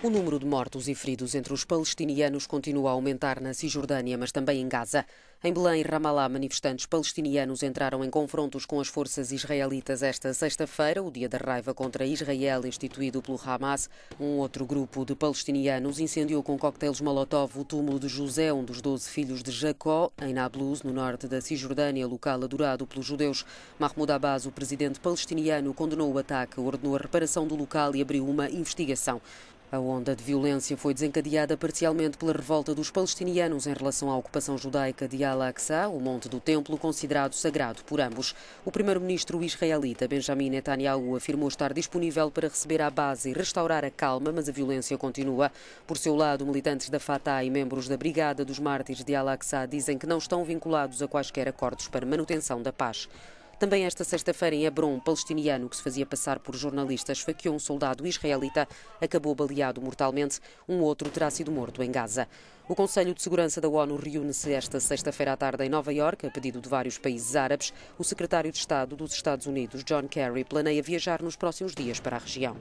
O número de mortos e feridos entre os palestinianos continua a aumentar na Cisjordânia, mas também em Gaza. Em Belém e Ramallah, manifestantes palestinianos entraram em confrontos com as forças israelitas esta sexta-feira, o dia da raiva contra Israel instituído pelo Hamas. Um outro grupo de palestinianos incendiou com coquetéis Molotov o túmulo de José, um dos 12 filhos de Jacó, em Nablus, no norte da Cisjordânia, local adorado pelos judeus. Mahmoud Abbas, o presidente palestiniano, condenou o ataque, ordenou a reparação do local e abriu uma investigação. A onda de violência foi desencadeada parcialmente pela revolta dos palestinianos em relação à ocupação judaica de Al-Aqsa, o monte do templo considerado sagrado por ambos. O primeiro-ministro israelita Benjamin Netanyahu afirmou estar disponível para receber a base e restaurar a calma, mas a violência continua. Por seu lado, militantes da Fatah e membros da Brigada dos Mártires de Al-Aqsa dizem que não estão vinculados a quaisquer acordos para manutenção da paz. Também esta sexta-feira, em Hebron, um palestiniano que se fazia passar por jornalista esfaqueou um soldado israelita, acabou baleado mortalmente, um outro terá sido morto em Gaza. O Conselho de Segurança da ONU reúne-se esta sexta-feira à tarde em Nova Iorque, a pedido de vários países árabes. O secretário de Estado dos Estados Unidos, John Kerry, planeia viajar nos próximos dias para a região.